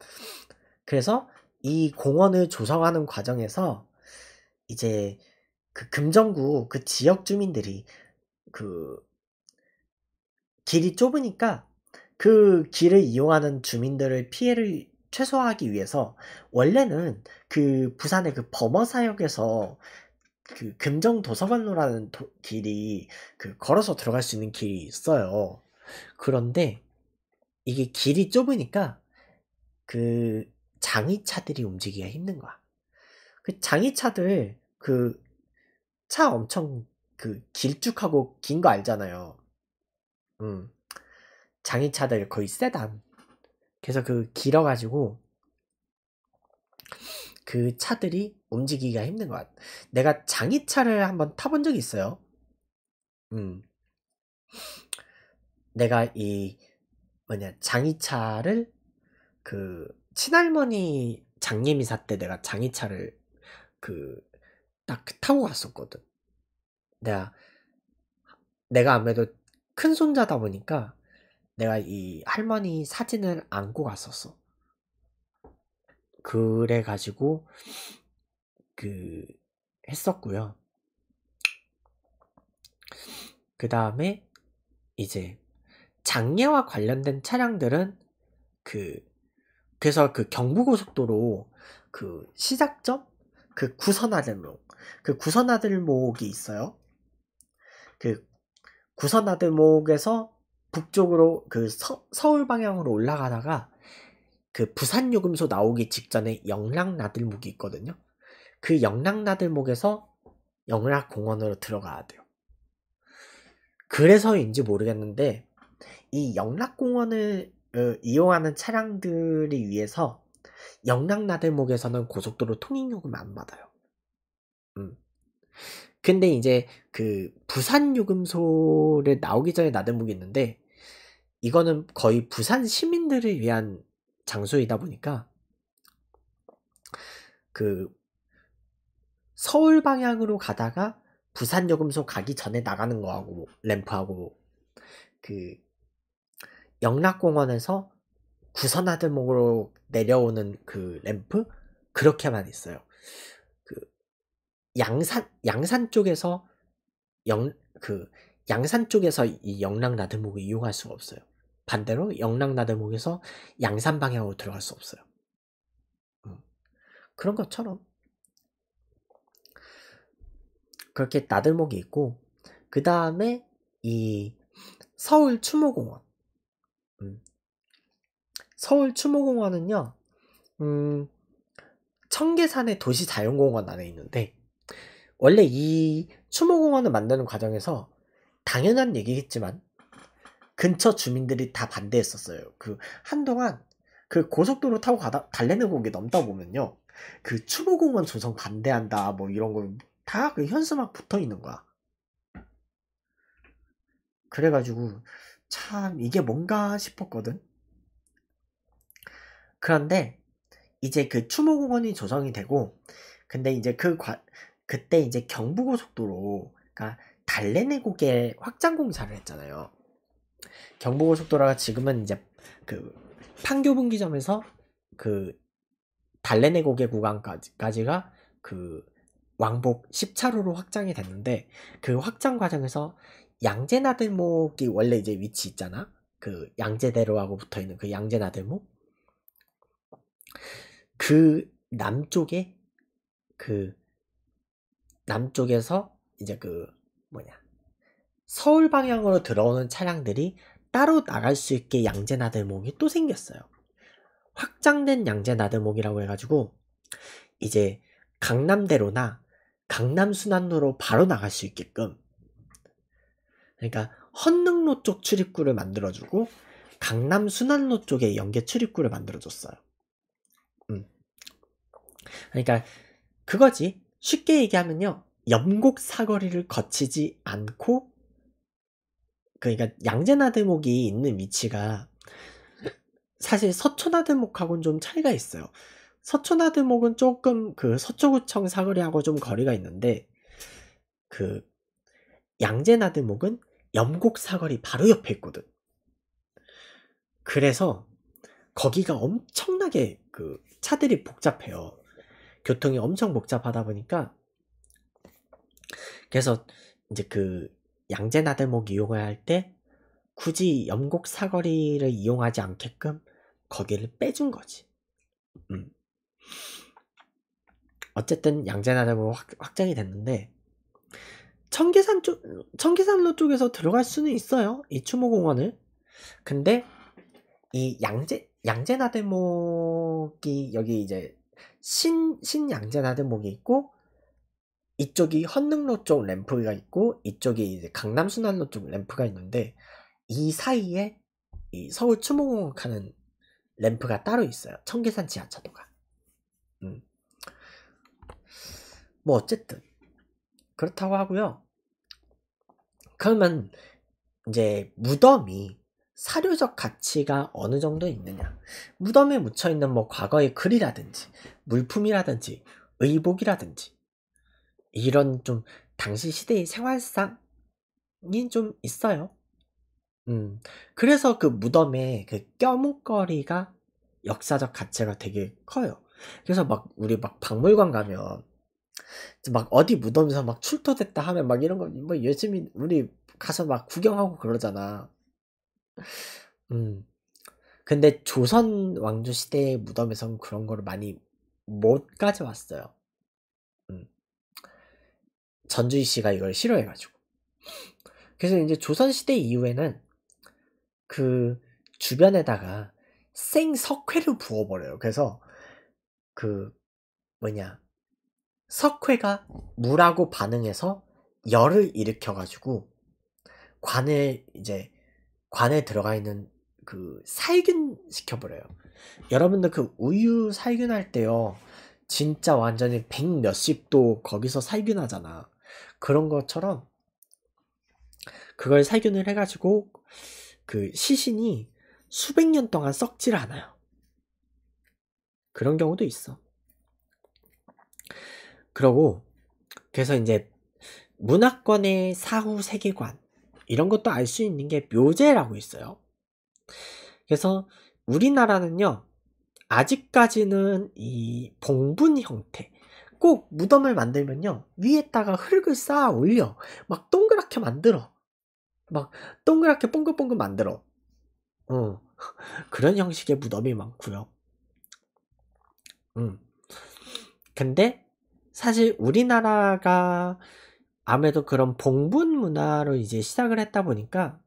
그래서 이 공원을 조성하는 과정에서 이제 그 금정구 그 지역 주민들이 그 길이 좁으니까 그 길을 이용하는 주민들을 피해를 최소화하기 위해서 원래는 그 부산의 그 범어사역에서 그 금정 도서관로라는 도, 길이 그 걸어서 들어갈 수 있는 길이 있어요. 그런데 이게 길이 좁으니까 그 장이차들이 움직이기가 힘든 거야. 그 장이차들 그 차 엄청 그 길쭉하고 긴 거 알잖아요. 음. 장이차들 거의 세단. 그래서 그 길어가지고 그 차들이 움직이기가 힘든 것 같아. 내가 장이차를 한번 타본 적이 있어요. 음. 내가 이 뭐냐 장이차를 그 친할머니 장례미사 때 내가 장의차를그 딱 그 타고 갔었거든. 내가 내가 아무래도 큰 손자다 보니까 내가 이 할머니 사진을 안고 갔었어. 그래 가지고 그 했었고요. 그 다음에 이제 장례와 관련된 차량들은 그 그래서 그 경부고속도로 그 시작점 그 구선화들목 그 구선화들목이 있어요. 그 구선화들목에서 북쪽으로 그 서, 서울 방향으로 올라가다가 그 부산 요금소 나오기 직전에 영락나들목이 있거든요. 그 영락나들목에서 영락공원으로 들어가야 돼요. 그래서인지 모르겠는데 이 영락공원을 어, 이용하는 차량들이 위해서 영락나들목에서는 고속도로 통행요금 안 받아요. 음. 근데 이제 그 부산 요금소를 나오기 전에 나들목이 있는데 이거는 거의 부산 시민들을 위한 장소이다 보니까 그 서울 방향으로 가다가 부산 요금소 가기 전에 나가는 거하고 램프하고 그 영락공원에서 구선하들목으로 내려오는 그 램프 그렇게만 있어요. 그 양산 양산 쪽에서 영그 양산 쪽에서 이 영락나들목을 이용할 수가 없어요. 반대로 영락나들목에서 양산 방향으로 들어갈 수 없어요. 음. 그런 것처럼 그렇게 나들목이 있고 그 다음에 이 서울 추모공원 음. 서울 추모공원은요, 음, 청계산의 도시자연공원 안에 있는데, 원래 이 추모공원을 만드는 과정에서 당연한 얘기겠지만, 근처 주민들이 다 반대했었어요. 그, 한동안 그 고속도로 타고 가다, 달래는공이 넘다 보면요, 그 추모공원 조성 반대한다, 뭐 이런 거 다 그 현수막 붙어 있는 거야. 그래가지고, 참 이게 뭔가 싶었거든. 그런데 이제 그 추모공원이 조성이 되고 근데 이제 그 과, 그때 이제 경부고속도로가 그러니까 달래내고개 확장 공사를 했잖아요. 경부고속도로가 지금은 이제 그 판교분기점에서 그 달래내고개 구간까지가 그 왕복 10차로로 확장이 됐는데 그 확장 과정에서 양재나들목이 원래 이제 위치 있잖아. 그 양재대로하고 붙어 있는 그 양재나들목. 그 남쪽에 그 남쪽에서 이제 그 뭐냐 서울 방향으로 들어오는 차량들이 따로 나갈 수 있게 양재나들목이 또 생겼어요. 확장된 양재나들목이라고 해가지고 이제 강남대로나 강남순환로로 바로 나갈 수 있게끔 그러니까 헌능로 쪽 출입구를 만들어주고 강남 순환로 쪽에 연계 출입구를 만들어줬어요. 음. 그러니까 그거지. 쉽게 얘기하면요. 염곡 사거리를 거치지 않고 그러니까 양재나대목이 있는 위치가 사실 서초나대목하고는좀 차이가 있어요. 서초나대목은 조금 그 서초구청 사거리하고 좀 거리가 있는데 그양재나대목은 염곡 사거리 바로 옆에 있거든. 그래서 거기가 엄청나게 그 차들이 복잡해요. 교통이 엄청 복잡하다 보니까 그래서 이제 그 양재나들목 이용할 을때 굳이 염곡 사거리를 이용하지 않게끔 거기를 빼준 거지. 음. 어쨌든 양재나들목 확, 확장이 됐는데 청계산 쪽, 청계산로 쪽에서 들어갈 수는 있어요. 이추모 공원을. 근데 이 양재 양재나대목이 여기 이제 신신양재나대목이 있고 이쪽이 헌릉로 쪽 램프가 있고 이쪽이 이제 강남순환로 쪽 램프가 있는데 이 사이에 이 서울 추모공원 가는 램프가 따로 있어요. 청계산 지하차도가 음. 뭐 어쨌든 그렇다고 하고요. 그러면 이제 무덤이 사료적 가치가 어느 정도 있느냐. 무덤에 묻혀 있는 뭐 과거의 글이라든지 물품이라든지 의복이라든지 이런 좀 당시 시대의 생활상이 좀 있어요. 음. 그래서 그 무덤에 그 껴묵거리가 역사적 가치가 되게 커요. 그래서 막 우리 막 박물관 가면 막 어디 무덤에서 막 출토됐다 하면 막 이런 거 뭐 요즘 이 우리 가서 막 구경하고 그러잖아. 음. 근데 조선 왕조 시대의 무덤에선 그런 거를 많이 못 가져왔어요. 음. 전주희 씨가 이걸 싫어해가지고. 그래서 이제 조선 시대 이후에는 그 주변에다가 생 석회를 부어버려요. 그래서 그 뭐냐 석회가 물하고 반응해서 열을 일으켜가지고 관에 이제 관에 들어가 있는 그 살균 시켜버려요. 여러분들 그 우유 살균할 때요. 진짜 완전히 백 몇십 도 거기서 살균하잖아. 그런 것처럼 그걸 살균을 해가지고 그 시신이 수백 년 동안 썩질 않아요. 그런 경우도 있어. 그러고 그래서 이제 문학권의 사후 세계관 이런 것도 알 수 있는 게 묘제라고 있어요. 그래서 우리나라는요 아직까지는 이 봉분 형태 꼭 무덤을 만들면요 위에다가 흙을 쌓아 올려 막 동그랗게 만들어 막 동그랗게 뽕글뽕글 만들어 어 그런 형식의 무덤이 많고요 음 근데 사실 우리나라가 아무래도 그런 봉분 문화로 이제 시작을 했다 보니까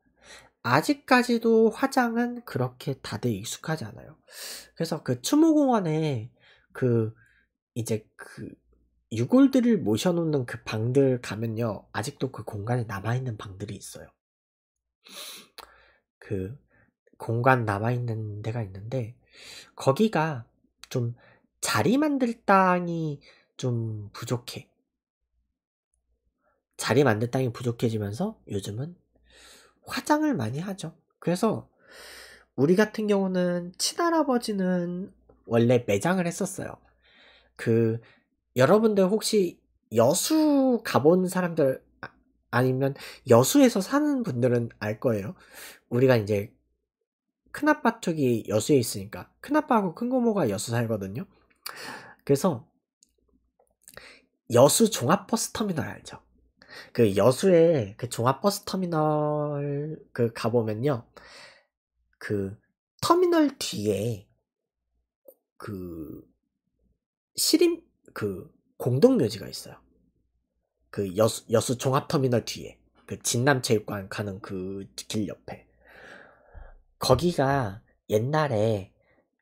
아직까지도 화장은 그렇게 다들 익숙하지 않아요. 그래서 그 추모공원에 그 이제 그 유골들을 모셔놓는 그 방들 가면요. 아직도 그 공간에 남아있는 방들이 있어요. 그 공간 남아있는 데가 있는데 거기가 좀 자리 만들 땅이 좀 부족해. 자리 만든 땅이 부족해지면서 요즘은 화장을 많이 하죠. 그래서 우리 같은 경우는 친할아버지는 원래 매장을 했었어요. 그 여러분들 혹시 여수 가본 사람들 아, 아니면 여수에서 사는 분들은 알 거예요. 우리가 이제 큰아빠 쪽이 여수에 있으니까 큰아빠하고 큰고모가 여수 살거든요. 그래서 여수 종합버스터미널 알죠? 그 여수에 그 종합버스터미널 그 가보면요. 그 터미널 뒤에 그 시림 그 공동묘지가 있어요. 그 여수 여수 종합터미널 뒤에 그 진남체육관 가는 그 길 옆에 거기가 옛날에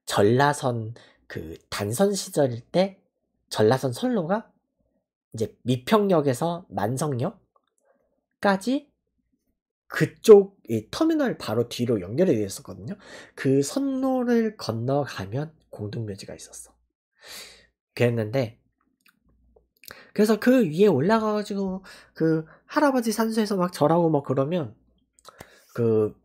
전라선 그 단선 시절일 때 전라선 선로가 이제 미평역에서 만성역까지 그쪽 터미널 바로 뒤로 연결이 되어 있었거든요. 그 선로를 건너가면 공동묘지가 있었어. 그랬는데 그래서 그 위에 올라가가지고 그 할아버지 산소에서막 절하고 막 그러면 그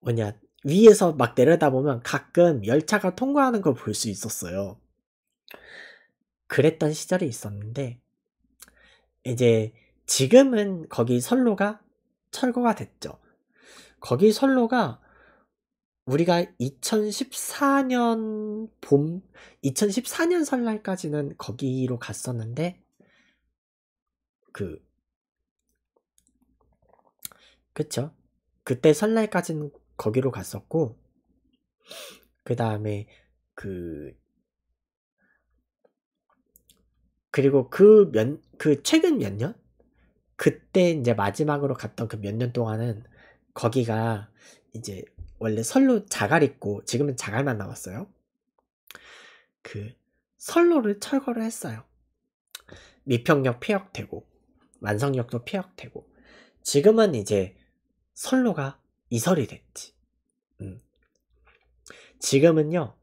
뭐냐 위에서 막 내려다보면 가끔 열차가 통과하는 걸 볼 수 있었어요. 그랬던 시절이 있었는데 이제 지금은 거기 선로가 철거가 됐죠. 거기 선로가 우리가 2014년 봄, 2014년 설날까지는 거기로 갔었는데, 그, 그쵸? 그때 설날까지는 거기로 갔었고, 그 다음에 그 그리고 그 몇, 그 최근 몇 년? 그때 이제 마지막으로 갔던 그 몇 년 동안은 거기가 이제 원래 선로 자갈 있고 지금은 자갈만 남았어요. 그 선로를 철거를 했어요. 미평역 폐역되고 만성역도 폐역되고 지금은 이제 선로가 이설이 됐지. 음. 지금은요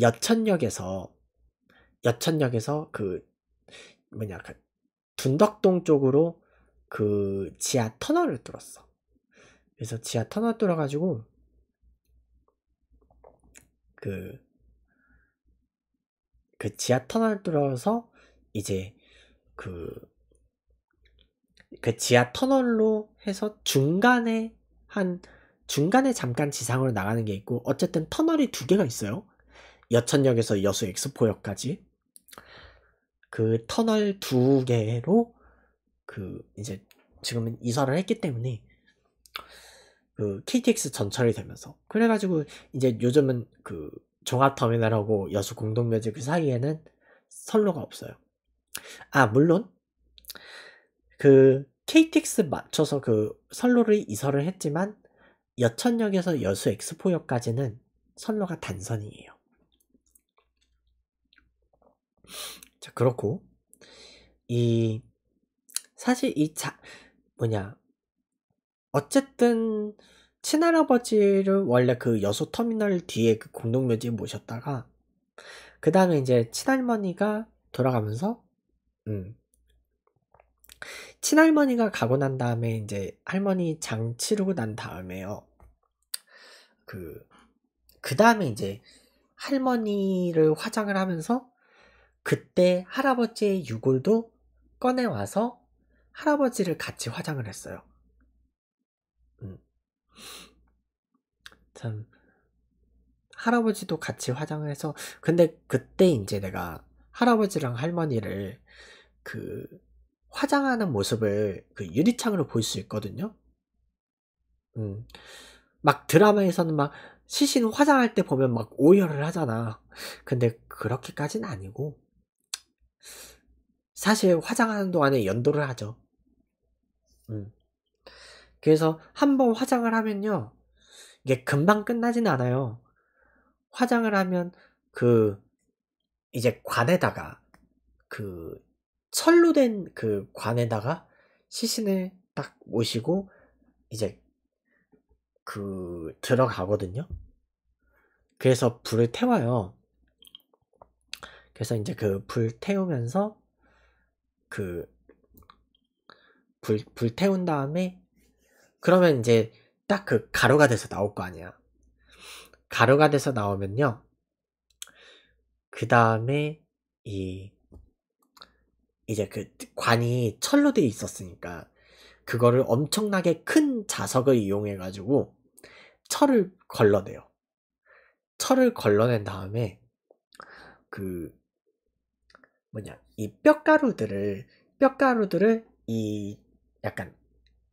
여천역에서 여천역에서 그 뭐냐 그 둔덕동 쪽으로 그 지하 터널을 뚫었어. 그래서 지하 터널 뚫어가지고 그그 그 지하 터널 뚫어서 이제 그그 그 지하 터널로 해서 중간에 한 중간에 잠깐 지상으로 나가는 게 있고 어쨌든 터널이 두 개가 있어요. 여천역에서 여수 엑스포역까지 그 터널 두 개로 그 이제 지금은 이사를 했기 때문에 그 KTX 전철이 되면서 그래가지고 이제 요즘은 그 종합터미널하고 여수 공동묘지 그 사이에는 선로가 없어요. 아 물론 그 KTX 맞춰서 그 선로를 이사를 했지만 여천역에서 여수 엑스포역까지는 선로가 단선이에요. 자, 그렇고, 이, 사실 이 자, 뭐냐. 어쨌든, 친할아버지를 원래 그 여수 터미널 뒤에 그 공동묘지에 모셨다가, 그 다음에 이제 친할머니가 돌아가면서, 음, 친할머니가 가고 난 다음에 이제 할머니 장 치르고 난 다음에요. 그, 그 다음에 이제 할머니를 화장을 하면서 그때 할아버지의 유골도 꺼내와서 할아버지를 같이 화장을 했어요. 음. 참, 할아버지도 같이 화장을 해서, 근데 그때 이제 내가 할아버지랑 할머니를 그 화장하는 모습을 그 유리창으로 볼 수 있거든요. 음. 막 드라마에서는 막 시신 화장할 때 보면 막 오열을 하잖아. 근데 그렇게까지는 아니고 사실 화장하는 동안에 연도를 하죠. 음. 그래서 한번 화장을 하면요. 이게 금방 끝나진 않아요. 화장을 하면 그 이제 관에다가 그 철로 된 그 관에다가 시신을 딱 모시고 이제 그 들어가거든요. 그래서 불을 태워요. 그래서 이제 그 불 태우면서 그 불, 불 태운 다음에 그러면 이제 딱 그 가루가 돼서 나올 거 아니야. 가루가 돼서 나오면요. 그 다음에 이 이제 그 관이 철로 돼 있었으니까 그거를 엄청나게 큰 자석을 이용해 가지고 철을 걸러내요. 철을 걸러낸 다음에 그 뭐냐 이 뼈가루들을 뼈가루들을 이 약간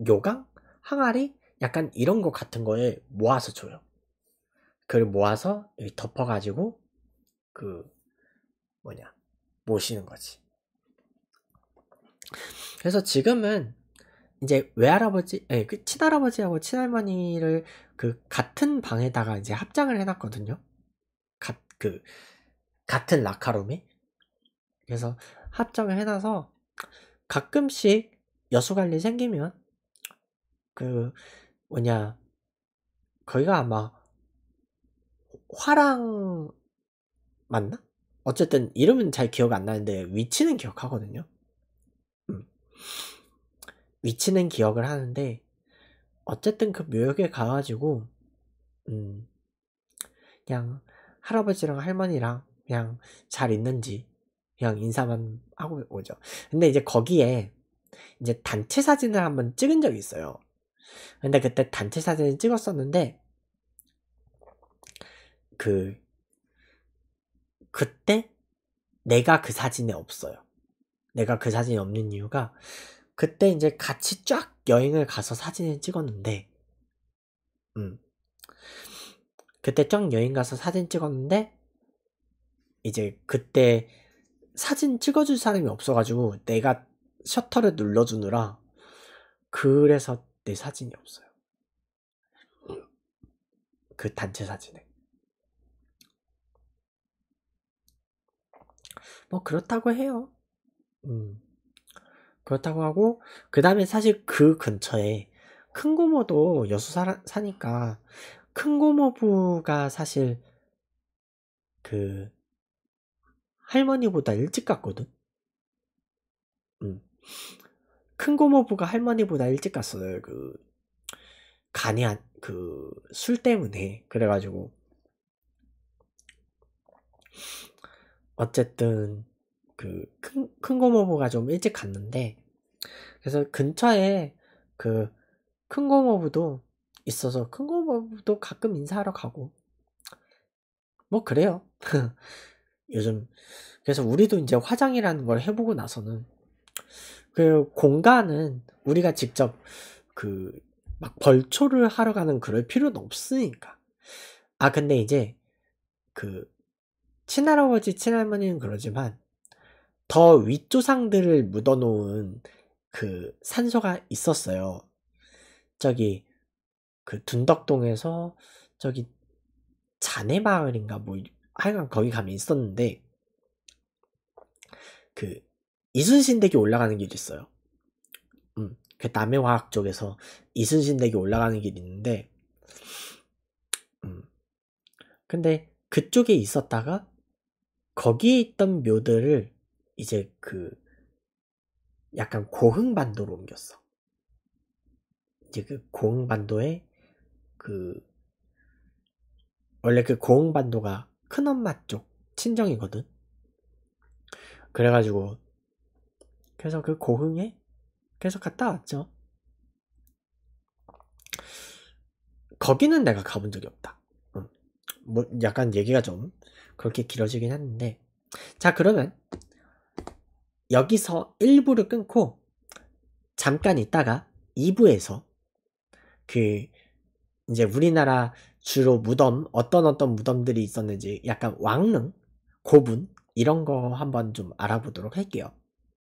요강 항아리 약간 이런 거 같은 거에 모아서 줘요. 그걸 모아서 여기 덮어가지고 그 뭐냐 모시는 거지. 그래서 지금은 이제 외할아버지, 예, 그 친할아버지하고 친할머니를 그 같은 방에다가 이제 합장을 해놨거든요. 가, 그 같은 라카룸에 그래서 합정을 해놔서 가끔씩 여수관리 생기면 그 뭐냐 거기가 아마 화랑 맞나? 어쨌든 이름은 잘 기억 안 나는데 위치는 기억하거든요. 음. 위치는 기억을 하는데 어쨌든 그 묘역에 가가지고 음 그냥 할아버지랑 할머니랑 그냥 잘 있는지 그냥 인사만 하고 오죠. 근데 이제 거기에 이제 단체 사진을 한번 찍은 적이 있어요. 근데 그때 단체 사진을 찍었었는데 그 그때 내가 그 사진에 없어요. 내가 그 사진이 없는 이유가 그때 이제 같이 쫙 여행을 가서 사진을 찍었는데 음. 그때 쫙 여행 가서 사진 찍었는데 이제 그때 사진 찍어줄 사람이 없어가지고 내가 셔터를 눌러주느라 그래서 내 사진이 없어요. 그 단체 사진에. 뭐 그렇다고 해요. 음. 그렇다고 하고 그 다음에 사실 그 근처에 큰 고모도 여수 사, 사니까 큰 고모부가 사실 그 할머니보다 일찍 갔거든. 음. 큰 고모부가 할머니보다 일찍 갔어요. 그 간이 안, 그술 때문에 그래가지고 어쨌든 그큰 큰 고모부가 좀 일찍 갔는데 그래서 근처에 그 큰 고모부도 있어서 큰 고모부도 가끔 인사하러 가고 뭐 그래요. 요즘 그래서 우리도 이제 화장이라는 걸 해보고 나서는 그 공간은 우리가 직접 그 막 벌초를 하러 가는 그럴 필요는 없으니까 아 근데 이제 그 친할아버지 친할머니는 그러지만 더 윗조상들을 묻어놓은 그 산소가 있었어요 저기 그 둔덕동에서 저기 자네마을인가 뭐 하여간 거기 가면 있었는데 그 이순신 대이 올라가는 길이 있어요. 음, 그 남해화학 쪽에서 이순신 대이 올라가는 길이 있는데 음, 근데 그쪽에 있었다가 거기에 있던 묘들을 이제 그 약간 고흥반도로 옮겼어. 이제 그 고흥반도에 그 원래 그 고흥반도가 큰엄마 쪽 친정이거든. 그래가지고 그래서 그 고흥에 계속 갔다 왔죠. 거기는 내가 가본 적이 없다. 음, 뭐 약간 얘기가 좀 그렇게 길어지긴 했는데 자 그러면 여기서 1부를 끊고 잠깐 있다가 2부에서 그 이제 우리나라 주로 무덤 어떤 어떤 무덤들이 있었는지 약간 왕릉 고분 이런 거 한번 좀 알아보도록 할게요.